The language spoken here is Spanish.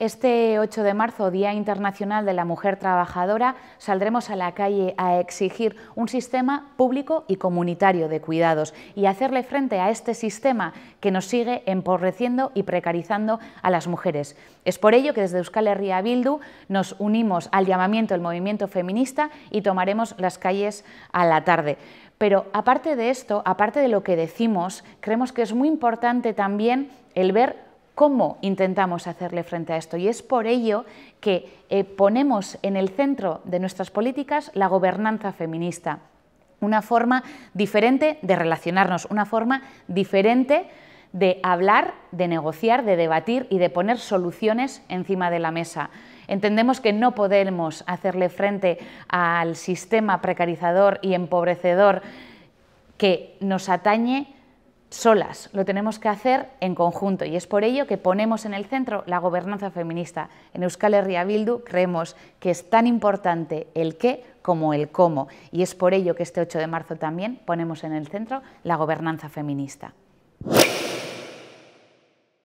Este 8 de marzo, Día Internacional de la Mujer Trabajadora, saldremos a la calle a exigir un sistema público y comunitario de cuidados y hacerle frente a este sistema que nos sigue empobreciendo y precarizando a las mujeres. Es por ello que desde Euskal Herria Bildu nos unimos al llamamiento del movimiento feminista y tomaremos las calles a la tarde. Pero aparte de esto, aparte de lo que decimos, creemos que es muy importante también el ver cómo intentamos hacerle frente a esto. Y es por ello que eh, ponemos en el centro de nuestras políticas la gobernanza feminista, una forma diferente de relacionarnos, una forma diferente de hablar, de negociar, de debatir y de poner soluciones encima de la mesa. Entendemos que no podemos hacerle frente al sistema precarizador y empobrecedor que nos atañe solas, lo tenemos que hacer en conjunto y es por ello que ponemos en el centro la gobernanza feminista. En Euskal Herria Bildu creemos que es tan importante el qué como el cómo y es por ello que este 8 de marzo también ponemos en el centro la gobernanza feminista.